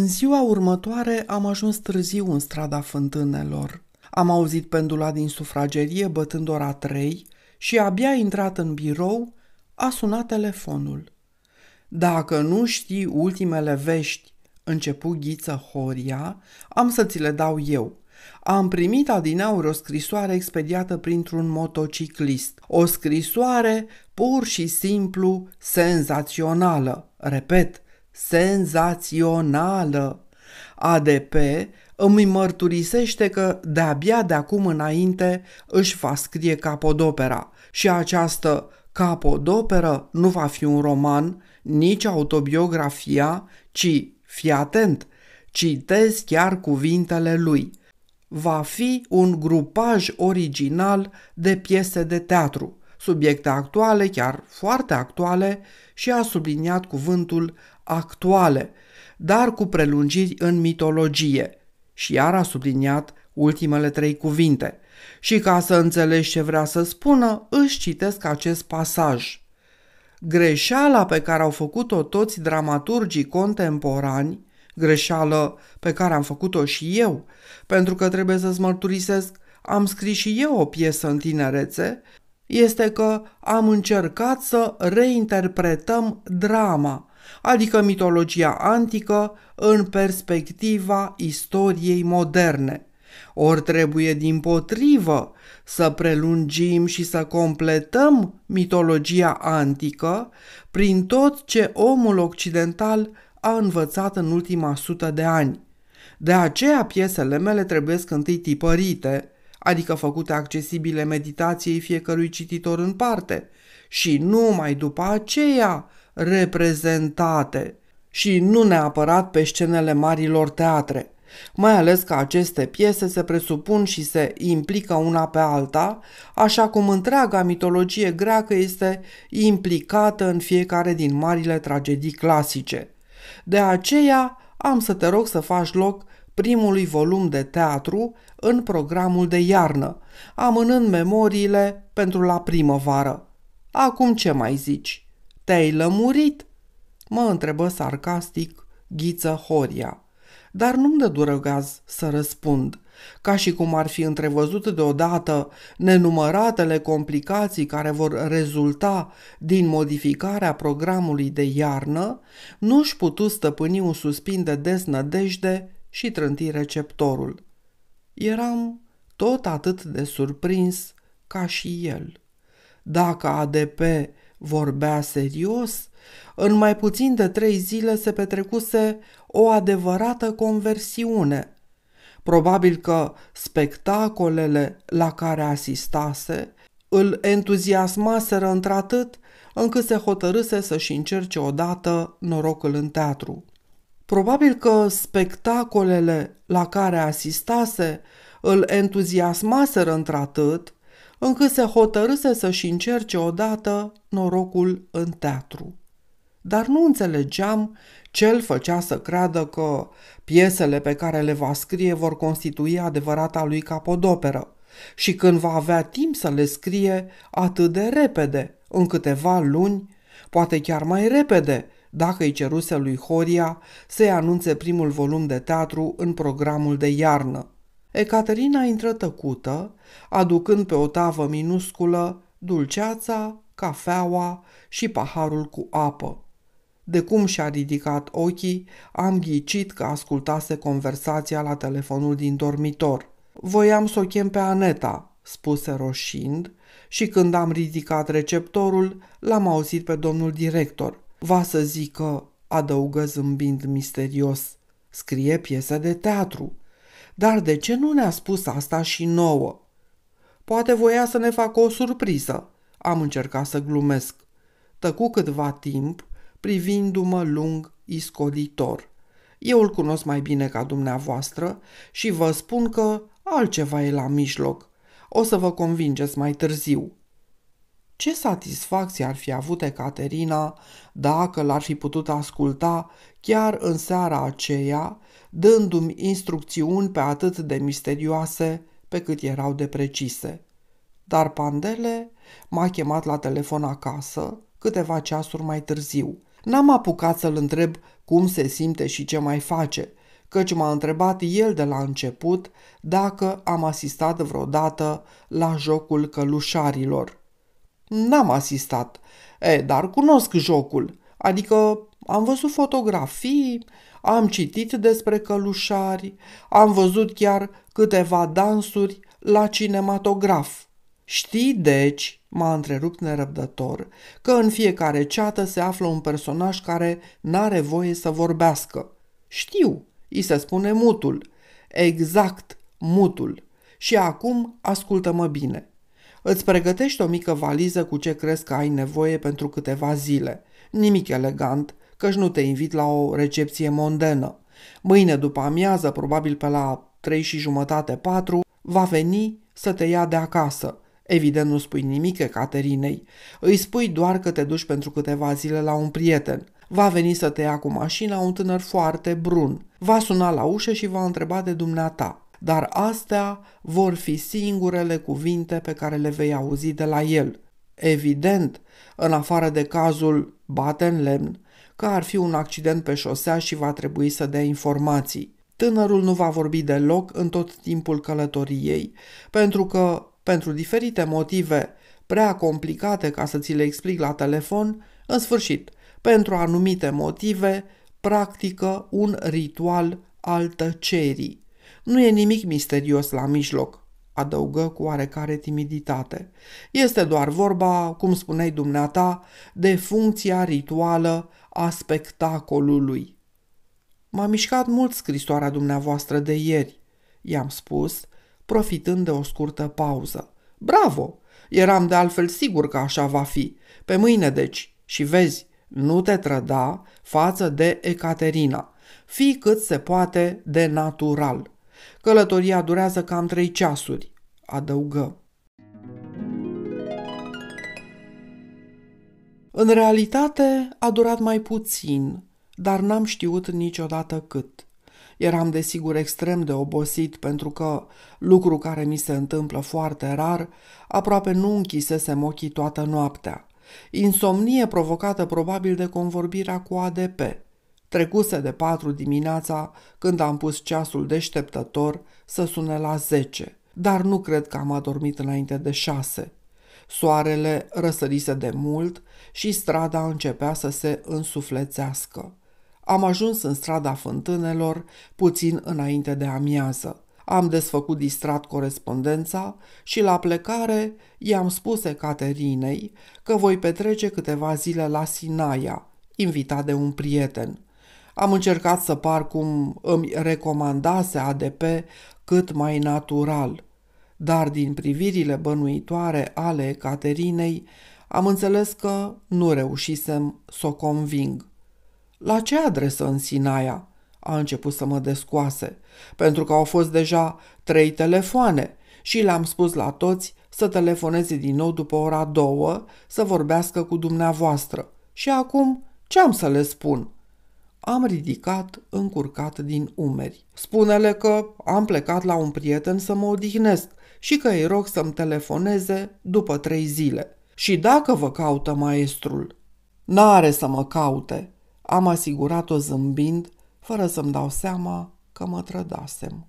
În ziua următoare am ajuns târziu în strada fântânelor. Am auzit pendula din sufragerie bătând ora trei și abia intrat în birou, a sunat telefonul. Dacă nu știi ultimele vești, începu Ghiță Horia, am să ți le dau eu. Am primit adineauri o scrisoare expediată printr-un motociclist. O scrisoare pur și simplu senzațională. Repet, senzațională. ADP îmi mărturisește că de-abia de acum înainte își va scrie capodopera și această capodoperă nu va fi un roman, nici autobiografia, ci, fii atent, citez chiar cuvintele lui. Va fi un grupaj original de piese de teatru, subiecte actuale, chiar foarte actuale, și a subliniat cuvântul actuale, dar cu prelungiri în mitologie. Și iar a subliniat ultimele trei cuvinte. Și ca să înțelegi ce vrea să spună, își citesc acest pasaj. Greșeala pe care au făcut-o toți dramaturgii contemporani, greșeală pe care am făcut-o și eu, pentru că trebuie să-ți mărturisesc, am scris și eu o piesă în tinerețe, este că am încercat să reinterpretăm drama, adică mitologia antică, în perspectiva istoriei moderne. Ori trebuie din potrivă să prelungim și să completăm mitologia antică prin tot ce omul occidental a învățat în ultima sută de ani. De aceea piesele mele trebuie întâi tipărite, adică făcute accesibile meditației fiecărui cititor în parte, și numai după aceea reprezentate și nu neapărat pe scenele marilor teatre, mai ales că aceste piese se presupun și se implică una pe alta, așa cum întreaga mitologie greacă este implicată în fiecare din marile tragedii clasice. De aceea am să te rog să faci loc primului volum de teatru în programul de iarnă, amânând memoriile pentru la primăvară. Acum ce mai zici? Te-ai lămurit?" mă întrebă sarcastic Ghiță Horia. Dar nu-mi dă gaz să răspund, ca și cum ar fi întrevăzut deodată nenumăratele complicații care vor rezulta din modificarea programului de iarnă, nu-și putu stăpâni un suspin de desnădejde și trânti receptorul. Eram tot atât de surprins ca și el. Dacă ADP vorbea serios, în mai puțin de trei zile se petrecuse o adevărată conversiune. Probabil că spectacolele la care asistase îl entuziasmaseră într-atât încât se hotărâse să-și încerce odată norocul în teatru. Probabil că spectacolele la care asistase îl entuziasmaseră într-atât încât se hotărâse să-și încerce odată norocul în teatru. Dar nu înțelegeam ce îl făcea să creadă că piesele pe care le va scrie vor constitui adevărata lui capodoperă și când va avea timp să le scrie atât de repede, în câteva luni, poate chiar mai repede, dacă îi ceruse lui Horia să-i anunțe primul volum de teatru în programul de iarnă. Ecaterina intră tăcută, aducând pe o tavă minusculă dulceața, cafeaua și paharul cu apă. De cum și-a ridicat ochii, am ghicit că ascultase conversația la telefonul din dormitor. Voiam să o chem pe Aneta, spuse roșind, și când am ridicat receptorul, l-am auzit pe domnul director. Va să zică, adăugă zâmbind misterios, scrie piesă de teatru. Dar de ce nu ne-a spus asta și nouă? Poate voia să ne facă o surpriză. Am încercat să glumesc. Tăcu câtva timp, privindu-mă lung, iscoditor. Eu îl cunosc mai bine ca dumneavoastră și vă spun că altceva e la mijloc. O să vă convingeți mai târziu. Ce satisfacție ar fi avut Ecaterina dacă l-ar fi putut asculta chiar în seara aceea, dându-mi instrucțiuni pe atât de misterioase pe cât erau de precise. Dar Pandele m-a chemat la telefon acasă câteva ceasuri mai târziu. N-am apucat să-l întreb cum se simte și ce mai face, căci m-a întrebat el de la început dacă am asistat vreodată la jocul călușarilor. N-am asistat, e, dar cunosc jocul, adică am văzut fotografii, am citit despre călușari, am văzut chiar câteva dansuri la cinematograf. Știi, deci, m-a întrerupt nerăbdător, că în fiecare ceată se află un personaj care n-are voie să vorbească. Știu, îi se spune mutul. Exact, mutul. Și acum ascultă-mă bine. Îți pregătești o mică valiză cu ce crezi că ai nevoie pentru câteva zile. Nimic elegant, căci nu te invit la o recepție mondenă. Mâine după amiază, probabil pe la 3 și jumătate 4, va veni să te ia de acasă. Evident nu spui nimic Caterinei, îi spui doar că te duci pentru câteva zile la un prieten. Va veni să te ia cu mașina un tânăr foarte brun. Va suna la ușă și va întreba de dumneata dar astea vor fi singurele cuvinte pe care le vei auzi de la el. Evident, în afară de cazul bate în lemn, că ar fi un accident pe șosea și va trebui să dea informații. Tânărul nu va vorbi deloc în tot timpul călătoriei, pentru că, pentru diferite motive prea complicate ca să ți le explic la telefon, în sfârșit, pentru anumite motive, practică un ritual al tăcerii. Nu e nimic misterios la mijloc, adăugă cu oarecare timiditate. Este doar vorba, cum spuneai dumneata, de funcția rituală a spectacolului. M-a mișcat mult scrisoarea dumneavoastră de ieri, i-am spus, profitând de o scurtă pauză. Bravo! Eram de altfel sigur că așa va fi. Pe mâine, deci, și vezi, nu te trăda față de Ecaterina. Fii cât se poate de natural. Călătoria durează cam trei ceasuri, adăugă. În realitate a durat mai puțin, dar n-am știut niciodată cât. Eram desigur extrem de obosit pentru că, lucru care mi se întâmplă foarte rar, aproape nu închisesem ochii toată noaptea. Insomnie provocată probabil de convorbirea cu ADP. Trecuse de patru dimineața când am pus ceasul deșteptător să sune la zece, dar nu cred că am adormit înainte de șase. Soarele răsărise de mult și strada începea să se însuflețească. Am ajuns în strada fântânelor puțin înainte de amiază. Am desfăcut distrat corespondența și la plecare i-am spus Caterinei că voi petrece câteva zile la Sinaia, invitat de un prieten. Am încercat să par cum îmi recomandase ADP cât mai natural, dar din privirile bănuitoare ale Caterinei am înțeles că nu reușisem să o conving. La ce adresă în Sinaia? A început să mă descoase, pentru că au fost deja trei telefoane și le-am spus la toți să telefoneze din nou după ora două să vorbească cu dumneavoastră. Și acum ce am să le spun? Am ridicat, încurcat din umeri. Spune-le că am plecat la un prieten să mă odihnesc și că îi rog să-mi telefoneze după trei zile. Și dacă vă caută maestrul? N-are să mă caute, am asigurat-o zâmbind, fără să-mi dau seama că mă trădasem.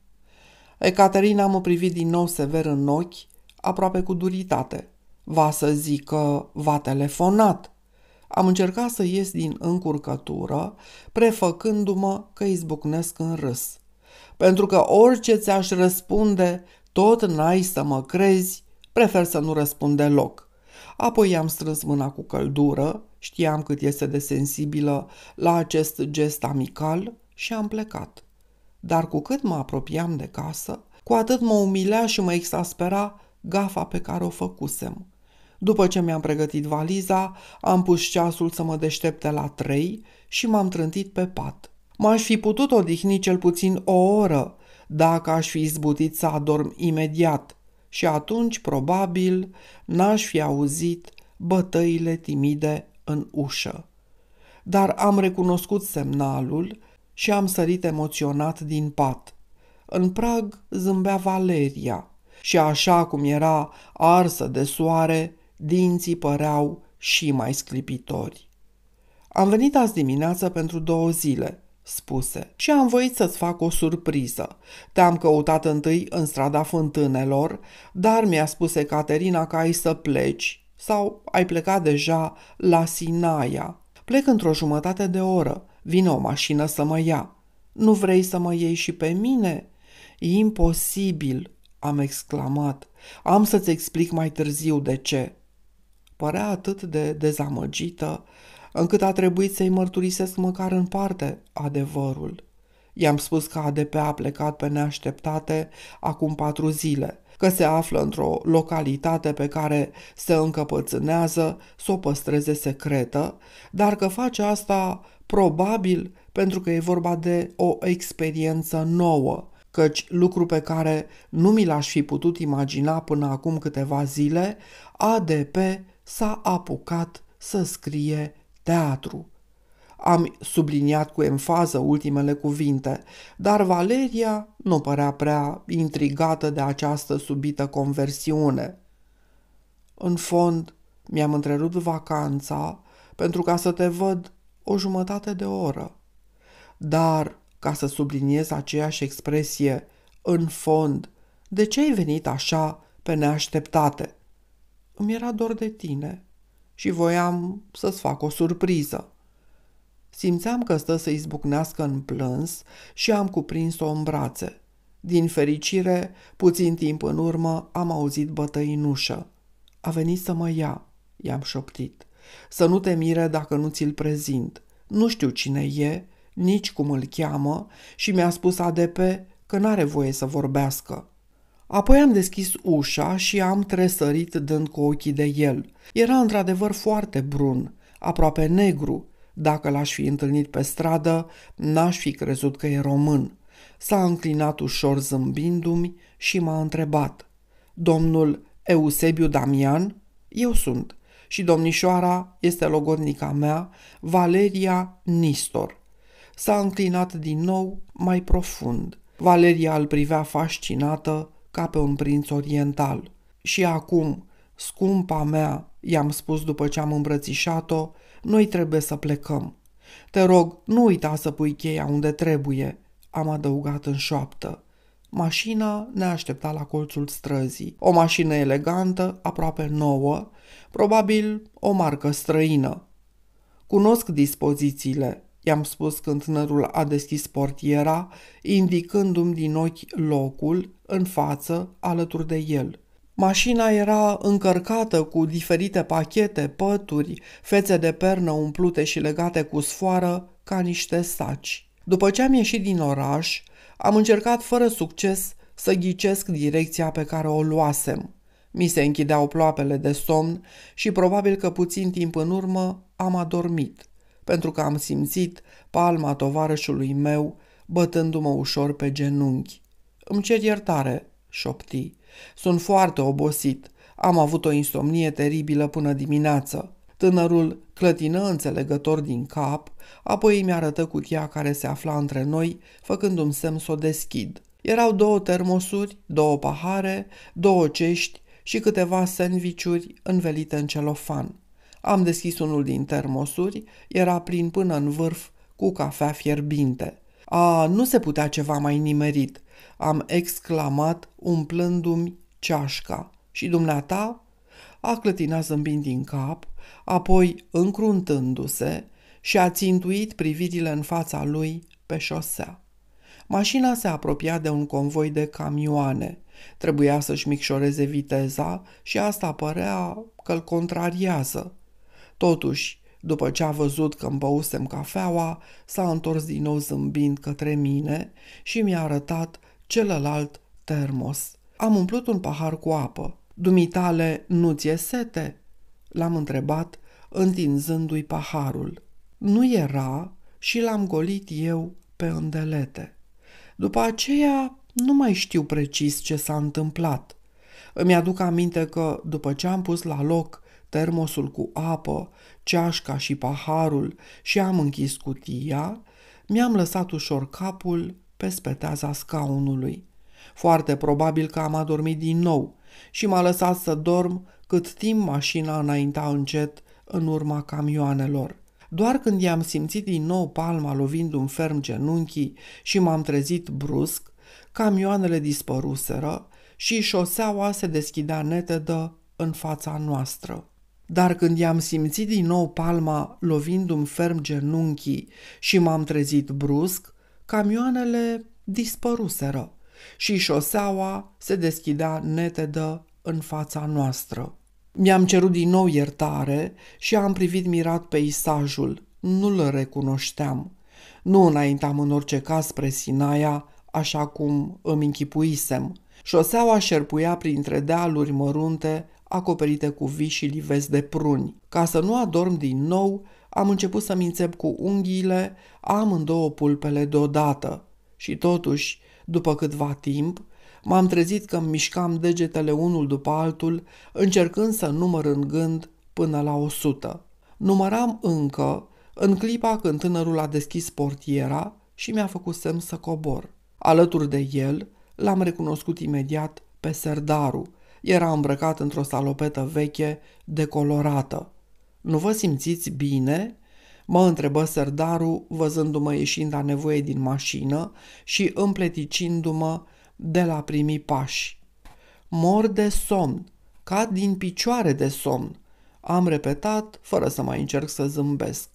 Ecaterina mă privit din nou sever în ochi, aproape cu duritate. Va să zică va v-a telefonat. Am încercat să ies din încurcătură, prefăcându-mă că izbucnesc în râs. Pentru că orice ți-aș răspunde, tot n-ai să mă crezi, prefer să nu răspund deloc. Apoi i-am strâns mâna cu căldură, știam cât este de sensibilă la acest gest amical și am plecat. Dar cu cât mă apropiam de casă, cu atât mă umilea și mă exaspera gafa pe care o făcusem. După ce mi-am pregătit valiza, am pus ceasul să mă deștepte la trei și m-am trântit pe pat. M-aș fi putut odihni cel puțin o oră, dacă aș fi izbutit să adorm imediat, și atunci, probabil, n-aș fi auzit bătăile timide în ușă. Dar am recunoscut semnalul și am sărit emoționat din pat. În prag zâmbea Valeria – și așa cum era arsă de soare, dinții păreau și mai sclipitori. Am venit azi dimineață pentru două zile, spuse, și am voit să-ți fac o surpriză. Te-am căutat întâi în strada fântânelor, dar mi-a spus Caterina că ai să pleci sau ai plecat deja la Sinaia. Plec într-o jumătate de oră. Vine o mașină să mă ia. Nu vrei să mă iei și pe mine? Imposibil, am exclamat. Am să-ți explic mai târziu de ce părea atât de dezamăgită, încât a trebuit să-i mărturisesc măcar în parte adevărul. I-am spus că ADP a plecat pe neașteptate acum patru zile, că se află într-o localitate pe care se încăpățânează să o păstreze secretă, dar că face asta probabil pentru că e vorba de o experiență nouă, căci lucru pe care nu mi l-aș fi putut imagina până acum câteva zile, ADP s-a apucat să scrie teatru. Am subliniat cu enfază ultimele cuvinte, dar Valeria nu părea prea intrigată de această subită conversiune. În fond, mi-am întrerupt vacanța pentru ca să te văd o jumătate de oră. Dar, ca să subliniez aceeași expresie, în fond, de ce ai venit așa pe neașteptate? îmi era dor de tine și voiam să-ți fac o surpriză. Simțeam că stă să izbucnească în plâns și am cuprins-o în brațe. Din fericire, puțin timp în urmă, am auzit bătăi în ușă. A venit să mă ia, i-am șoptit. Să nu te mire dacă nu ți-l prezint. Nu știu cine e, nici cum îl cheamă și mi-a spus ADP că n-are voie să vorbească. Apoi am deschis ușa și am tresărit dând cu ochii de el. Era într-adevăr foarte brun, aproape negru. Dacă l-aș fi întâlnit pe stradă, n-aș fi crezut că e român. S-a înclinat ușor zâmbindu-mi și m-a întrebat. Domnul Eusebiu Damian? Eu sunt. Și domnișoara este logodnica mea, Valeria Nistor. S-a înclinat din nou mai profund. Valeria îl privea fascinată ca pe un prinț oriental. Și acum, scumpa mea, i-am spus după ce am îmbrățișat-o, noi trebuie să plecăm. Te rog, nu uita să pui cheia unde trebuie, am adăugat în șoaptă. Mașina ne aștepta la colțul străzii. O mașină elegantă, aproape nouă, probabil o marcă străină. Cunosc dispozițiile, i-am spus când tânărul a deschis portiera, indicându-mi din ochi locul în față, alături de el. Mașina era încărcată cu diferite pachete, pături, fețe de pernă umplute și legate cu sfoară, ca niște saci. După ce am ieșit din oraș, am încercat fără succes să ghicesc direcția pe care o luasem. Mi se închideau ploapele de somn și probabil că puțin timp în urmă am adormit, pentru că am simțit palma tovarășului meu bătându-mă ușor pe genunchi. Îmi cer iertare, șopti. Sunt foarte obosit. Am avut o insomnie teribilă până dimineață. Tânărul clătină înțelegător din cap, apoi îmi arătă cutia care se afla între noi, făcând un semn să o deschid. Erau două termosuri, două pahare, două cești și câteva sandvișuri învelite în celofan. Am deschis unul din termosuri, era plin până în vârf, cu cafea fierbinte. A, nu se putea ceva mai nimerit am exclamat umplându-mi ceașca și dumneata a clătinat zâmbind din cap, apoi încruntându-se și a țintuit privirile în fața lui pe șosea. Mașina se apropia de un convoi de camioane. Trebuia să-și micșoreze viteza și asta părea că-l contrariază. Totuși, după ce a văzut că îmi băusem cafeaua, s-a întors din nou zâmbind către mine și mi-a arătat celălalt termos. Am umplut un pahar cu apă. Dumitale, nu ți-e sete?" L-am întrebat, întinzându-i paharul. Nu era și l-am golit eu pe îndelete. După aceea, nu mai știu precis ce s-a întâmplat. Îmi aduc aminte că, după ce am pus la loc termosul cu apă, ceașca și paharul și am închis cutia, mi-am lăsat ușor capul pe speteaza scaunului. Foarte probabil că am adormit din nou și m-a lăsat să dorm cât timp mașina înainta încet în urma camioanelor. Doar când i-am simțit din nou palma lovind un ferm genunchii și m-am trezit brusc, camioanele dispăruseră și șoseaua se deschidea netedă în fața noastră. Dar când i-am simțit din nou palma lovindu un ferm genunchii și m-am trezit brusc, camioanele dispăruseră și șoseaua se deschidea netedă în fața noastră. Mi-am cerut din nou iertare și am privit mirat peisajul. Nu-l recunoșteam. Nu înaintam în orice caz spre Sinaia, așa cum îmi închipuisem. Șoseaua șerpuia printre dealuri mărunte acoperite cu vișii livezi de pruni. Ca să nu adorm din nou, am început să-mi înțep cu unghiile am două pulpele deodată și totuși, după câtva timp, m-am trezit că mișcam degetele unul după altul, încercând să număr în gând până la o sută. Număram încă în clipa când tânărul a deschis portiera și mi-a făcut semn să cobor. Alături de el, l-am recunoscut imediat pe Serdaru. Era îmbrăcat într-o salopetă veche, decolorată. Nu vă simțiți bine?" Mă întrebă sărdaru, văzându-mă ieșind la nevoie din mașină și împleticindu-mă de la primii pași. Mor de somn, cad din picioare de somn, am repetat fără să mai încerc să zâmbesc.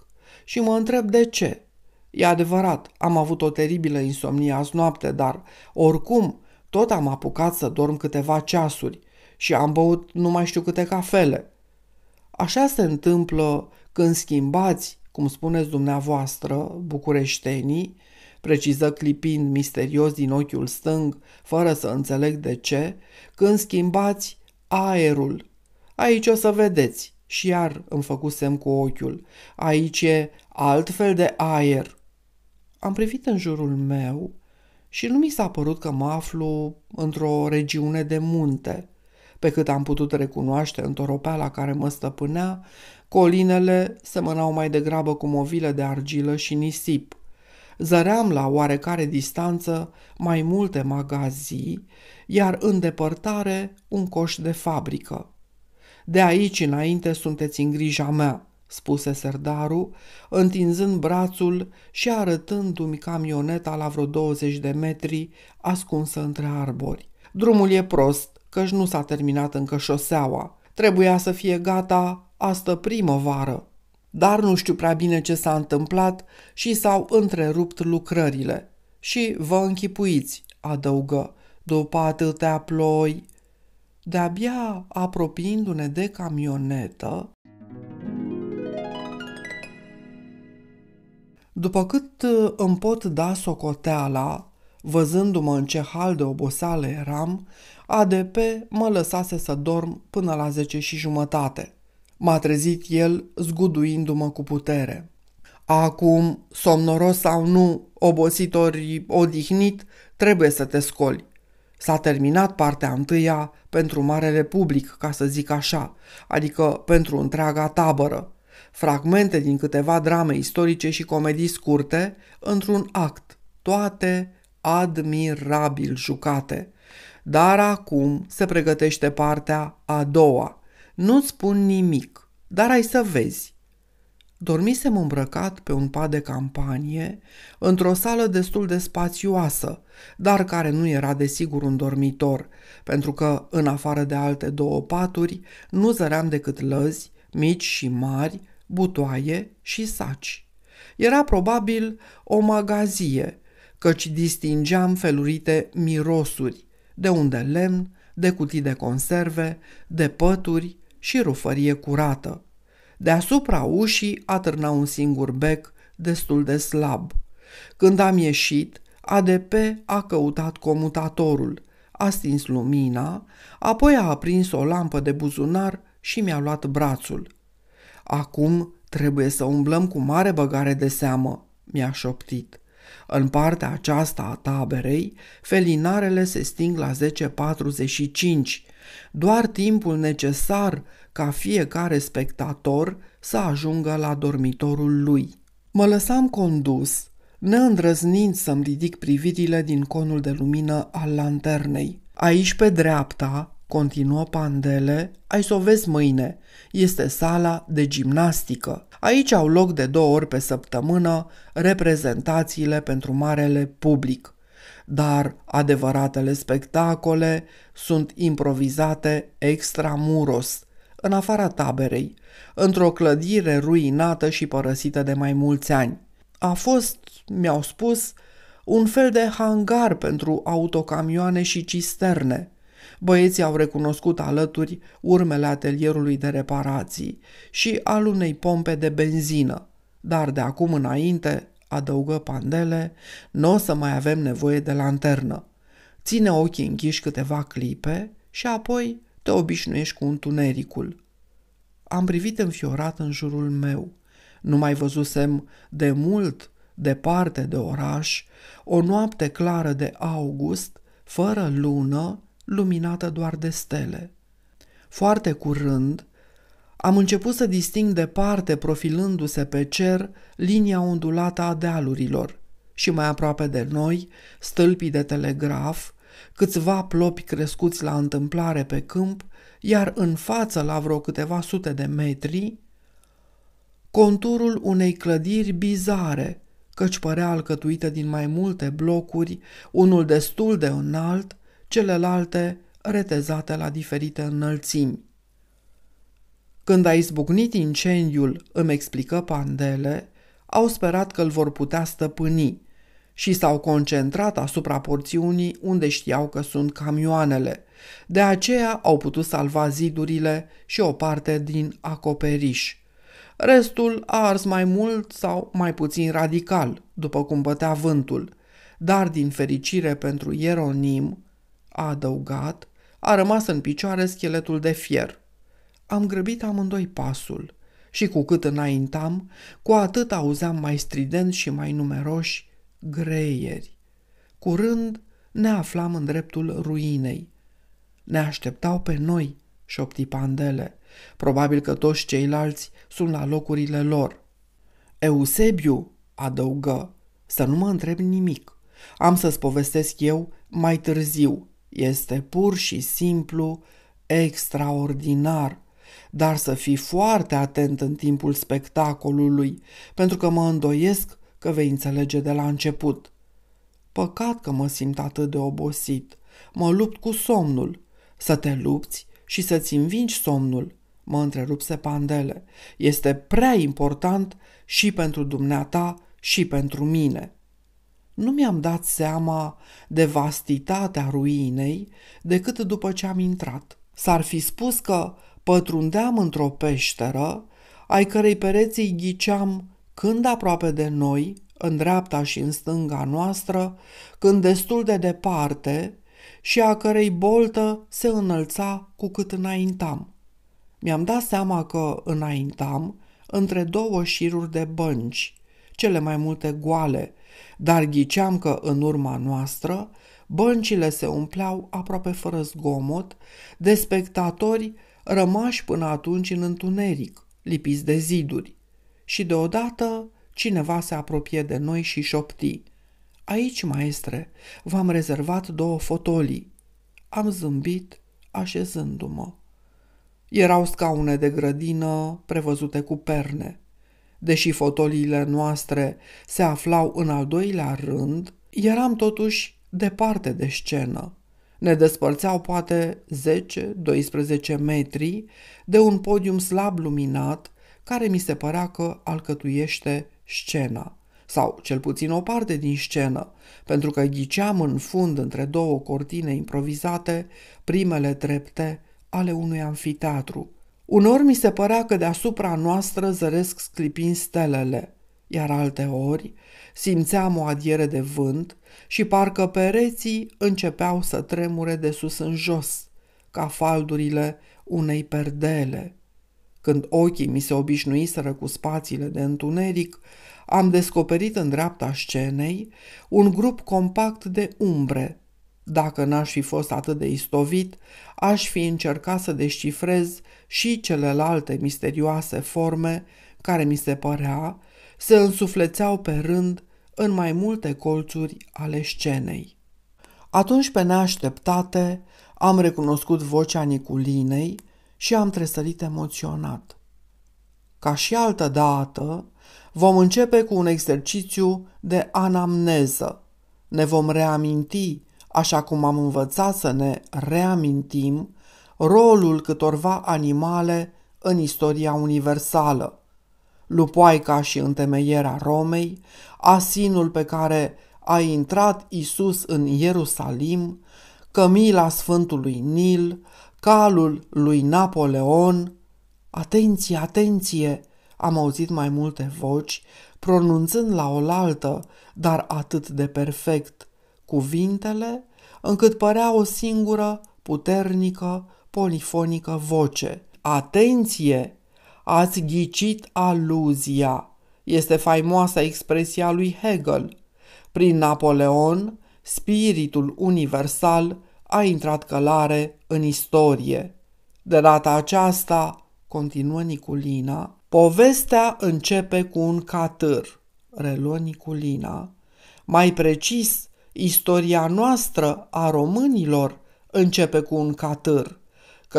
Și mă întreb de ce. E adevărat, am avut o teribilă insomnie azi noapte, dar, oricum, tot am apucat să dorm câteva ceasuri și am băut nu mai știu câte cafele. Așa se întâmplă când schimbați, cum spuneți dumneavoastră, bucureștenii, preciză clipind misterios din ochiul stâng, fără să înțeleg de ce, când schimbați aerul. Aici o să vedeți. Și iar îmi făcusem cu ochiul. Aici e altfel de aer. Am privit în jurul meu și nu mi s-a părut că mă aflu într-o regiune de munte. Pe cât am putut recunoaște în toropeala care mă stăpânea, colinele semănau mai degrabă cu movile de argilă și nisip. Zăream la oarecare distanță mai multe magazii, iar în depărtare un coș de fabrică. De aici înainte sunteți în grija mea, spuse Serdaru, întinzând brațul și arătându-mi camioneta la vreo 20 de metri, ascunsă între arbori. Drumul e prost, căci nu s-a terminat încă șoseaua. Trebuia să fie gata astă primăvară. Dar nu știu prea bine ce s-a întâmplat și s-au întrerupt lucrările. Și vă închipuiți, adăugă, după atâtea ploi. De-abia apropiindu-ne de camionetă, După cât uh, îmi pot da socoteala, văzându-mă în ce hal de oboseală eram, ADP mă lăsase să dorm până la zece și jumătate. M-a trezit el zguduindu-mă cu putere. Acum, somnoros sau nu, obosit ori odihnit, trebuie să te scoli. S-a terminat partea întâia pentru marele public, ca să zic așa, adică pentru întreaga tabără. Fragmente din câteva drame istorice și comedii scurte într-un act, toate admirabil jucate. Dar acum se pregătește partea a doua. Nu-ți spun nimic, dar ai să vezi. Dormisem îmbrăcat pe un pat de campanie, într-o sală destul de spațioasă, dar care nu era desigur un dormitor, pentru că, în afară de alte două paturi, nu zăream decât lăzi, mici și mari, butoaie și saci. Era probabil o magazie, căci distingeam felurite mirosuri, de un de lemn, de cutii de conserve, de pături și rufărie curată. Deasupra ușii atârna un singur bec destul de slab. Când am ieșit, ADP a căutat comutatorul, a stins lumina, apoi a aprins o lampă de buzunar și mi-a luat brațul. Acum trebuie să umblăm cu mare băgare de seamă, mi-a șoptit. În partea aceasta a taberei, felinarele se sting la 10.45, doar timpul necesar ca fiecare spectator să ajungă la dormitorul lui. Mă lăsam condus, neîndrăznind să-mi ridic privirile din conul de lumină al lanternei. Aici, pe dreapta, Continuă Pandele, ai să o vezi mâine. Este sala de gimnastică. Aici au loc de două ori pe săptămână reprezentațiile pentru marele public. Dar adevăratele spectacole sunt improvizate extramuros, în afara taberei, într-o clădire ruinată și părăsită de mai mulți ani. A fost, mi-au spus, un fel de hangar pentru autocamioane și cisterne – Băieții au recunoscut alături urmele atelierului de reparații și al unei pompe de benzină, dar de acum înainte, adăugă Pandele, nu o să mai avem nevoie de lanternă. Ține ochii închiși câteva clipe și apoi te obișnuiești cu întunericul. Am privit înfiorat în jurul meu. Nu mai văzusem de mult, departe de oraș, o noapte clară de august, fără lună luminată doar de stele. Foarte curând, am început să disting departe, profilându-se pe cer, linia ondulată a dealurilor și mai aproape de noi, stâlpii de telegraf, câțiva plopi crescuți la întâmplare pe câmp, iar în față, la vreo câteva sute de metri, conturul unei clădiri bizare, căci părea alcătuită din mai multe blocuri, unul destul de înalt, celelalte retezate la diferite înălțimi. Când a izbucnit incendiul, îmi explică Pandele, au sperat că îl vor putea stăpâni și s-au concentrat asupra porțiunii unde știau că sunt camioanele. De aceea au putut salva zidurile și o parte din acoperiș. Restul a ars mai mult sau mai puțin radical, după cum bătea vântul, dar din fericire pentru Ieronim, a adăugat, a rămas în picioare scheletul de fier. Am grăbit amândoi pasul și cu cât înaintam, cu atât auzeam mai strident și mai numeroși greieri. Curând ne aflam în dreptul ruinei. Ne așteptau pe noi, șopti Pandele. Probabil că toți ceilalți sunt la locurile lor. Eusebiu, adăugă, să nu mă întreb nimic. Am să-ți povestesc eu mai târziu este pur și simplu extraordinar. Dar să fii foarte atent în timpul spectacolului, pentru că mă îndoiesc că vei înțelege de la început. Păcat că mă simt atât de obosit. Mă lupt cu somnul. Să te lupți și să-ți învingi somnul, mă întrerupse Pandele. Este prea important și pentru dumneata și pentru mine. Nu mi-am dat seama de vastitatea ruinei decât după ce am intrat. S-ar fi spus că pătrundeam într-o peșteră, ai cărei pereții ghiceam când aproape de noi, în dreapta și în stânga noastră, când destul de departe, și a cărei boltă se înălța cu cât înaintam. Mi-am dat seama că înaintam între două șiruri de bănci, cele mai multe goale, dar ghiceam că în urma noastră băncile se umpleau aproape fără zgomot de spectatori rămași până atunci în întuneric, lipiți de ziduri. Și deodată cineva se apropie de noi și șopti. Aici, maestre, v-am rezervat două fotolii. Am zâmbit așezându-mă. Erau scaune de grădină prevăzute cu perne. Deși fotoliile noastre se aflau în al doilea rând, eram totuși departe de scenă. Ne despărțeau poate 10-12 metri de un podium slab luminat care mi se părea că alcătuiește scena, sau cel puțin o parte din scenă, pentru că ghiceam în fund între două cortine improvizate primele trepte ale unui anfiteatru. Unor mi se părea că deasupra noastră zăresc sclipind stelele, iar alte ori simțeam o adiere de vânt și parcă pereții începeau să tremure de sus în jos, ca faldurile unei perdele. Când ochii mi se obișnuiseră cu spațiile de întuneric, am descoperit în dreapta scenei un grup compact de umbre. Dacă n-aș fi fost atât de istovit, aș fi încercat să descifrez și celelalte misterioase forme care mi se părea se însuflețeau pe rând în mai multe colțuri ale scenei. Atunci, pe neașteptate, am recunoscut vocea Niculinei și am tresărit emoționat. Ca și altă dată, vom începe cu un exercițiu de anamneză. Ne vom reaminti, așa cum am învățat să ne reamintim, rolul câtorva animale în istoria universală. Lupoaica și întemeierea Romei, asinul pe care a intrat Isus în Ierusalim, cămila Sfântului Nil, calul lui Napoleon. Atenție, atenție! Am auzit mai multe voci, pronunțând la oaltă, dar atât de perfect, cuvintele, încât părea o singură, puternică polifonică voce. Atenție! Ați ghicit aluzia. Este faimoasa expresia lui Hegel. Prin Napoleon, spiritul universal a intrat călare în istorie. De data aceasta, continuă Niculina, povestea începe cu un catâr, reluă Niculina. Mai precis, istoria noastră a românilor începe cu un catâr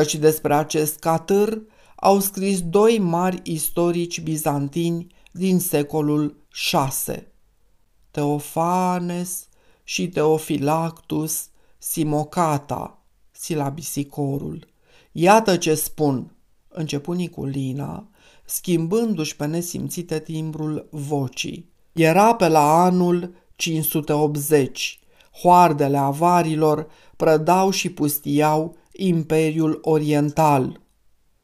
căci despre acest catâr au scris doi mari istorici bizantini din secolul VI, Teofanes și Teofilactus Simocata, silabisicorul. Iată ce spun, începu Niculina, schimbându-și pe nesimțite timbrul vocii. Era pe la anul 580. Hoardele avarilor prădau și pustiau Imperiul Oriental.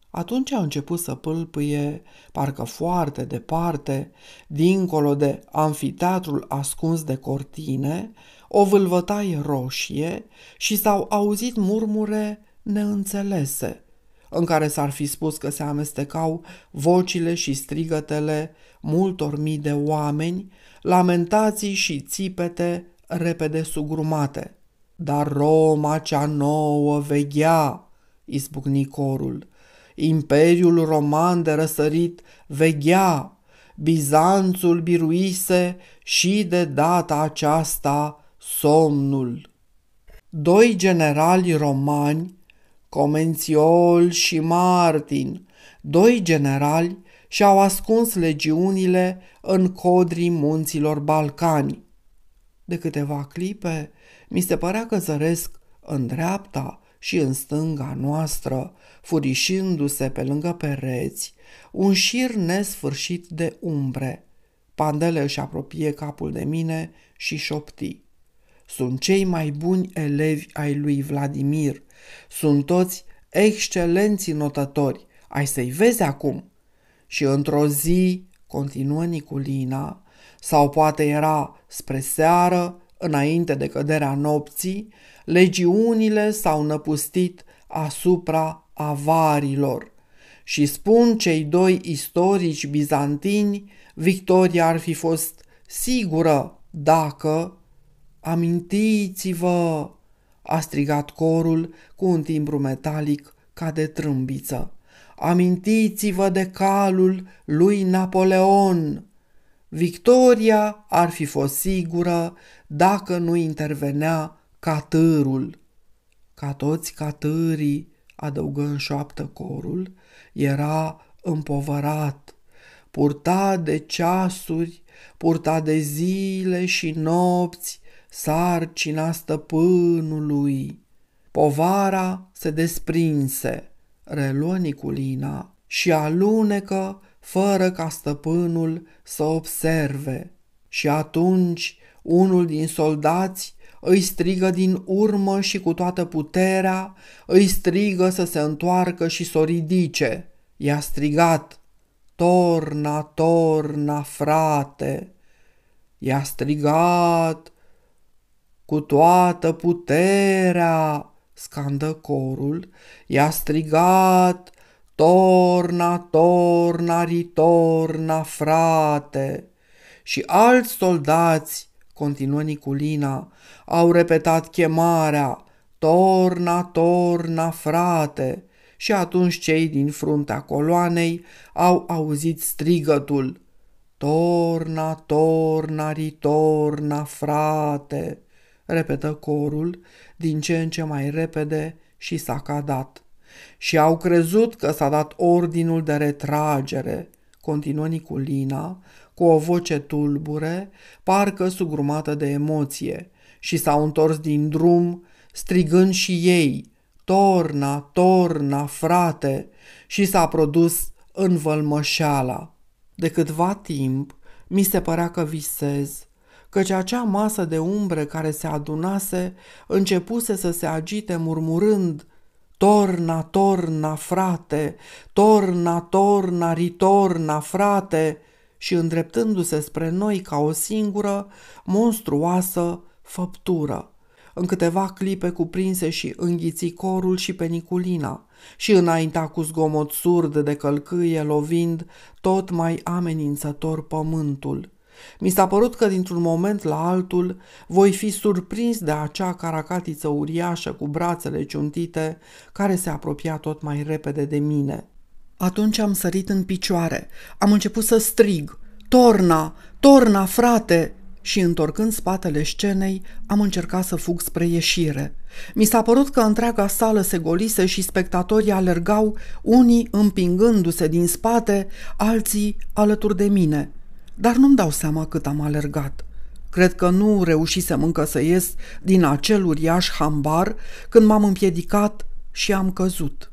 Atunci a început să pâlpâie, parcă foarte departe, dincolo de anfiteatrul ascuns de cortine, o vâlvătaie roșie și s-au auzit murmure neînțelese, în care s-ar fi spus că se amestecau vocile și strigătele multor mii de oameni, lamentații și țipete repede sugrumate. Dar Roma cea nouă veghea, izbucni corul. Imperiul roman de răsărit veghea, Bizanțul biruise și de data aceasta somnul. Doi generali romani, Comențiol și Martin, doi generali și-au ascuns legiunile în codrii munților Balcani. De câteva clipe, mi se părea că zăresc în dreapta și în stânga noastră, furișindu-se pe lângă pereți, un șir nesfârșit de umbre. Pandele își apropie capul de mine și șopti. Sunt cei mai buni elevi ai lui Vladimir. Sunt toți excelenții notători. Ai să-i vezi acum. Și într-o zi, continuă Niculina, sau poate era spre seară, înainte de căderea nopții, legiunile s-au năpustit asupra avarilor. Și spun cei doi istorici bizantini, victoria ar fi fost sigură dacă... Amintiți-vă! a strigat corul cu un timbru metalic ca de trâmbiță. Amintiți-vă de calul lui Napoleon! Victoria ar fi fost sigură dacă nu intervenea catârul. Ca toți catârii, adăugă în șoaptă corul, era împovărat, purta de ceasuri, purta de zile și nopți, sarcina stăpânului. Povara se desprinse, reluă Niculina, și alunecă fără ca stăpânul să observe. Și atunci unul din soldați îi strigă din urmă și cu toată puterea îi strigă să se întoarcă și să o ridice. I-a strigat, Torna, torna, frate! I-a strigat, cu toată puterea, scandă corul, i-a strigat, Torna, torna, ritorna, frate! Și alți soldați, continuă Niculina, au repetat chemarea, torna, torna, frate! Și atunci cei din fruntea coloanei au auzit strigătul, torna, torna, ritorna, frate! Repetă corul, din ce în ce mai repede și sacadat și au crezut că s-a dat ordinul de retragere, continuă Niculina, cu o voce tulbure, parcă sugrumată de emoție, și s-au întors din drum, strigând și ei, Torna, torna, frate! Și s-a produs învălmășeala. De câtva timp, mi se părea că visez, căci acea masă de umbre care se adunase începuse să se agite murmurând – Torna, torna, frate, torna, torna, ritorna, frate, și îndreptându-se spre noi ca o singură, monstruoasă făptură. În câteva clipe cuprinse și înghiți corul și peniculina și înainta cu zgomot surd de călcâie lovind tot mai amenințător pământul. Mi s-a părut că dintr-un moment la altul voi fi surprins de acea caracatiță uriașă cu brațele ciuntite care se apropia tot mai repede de mine. Atunci am sărit în picioare. Am început să strig. Torna! Torna, frate! și întorcând spatele scenei, am încercat să fug spre ieșire. Mi s-a părut că întreaga sală se golise și spectatorii alergau, unii împingându-se din spate, alții alături de mine dar nu-mi dau seama cât am alergat. Cred că nu reușisem încă să ies din acel uriaș hambar când m-am împiedicat și am căzut.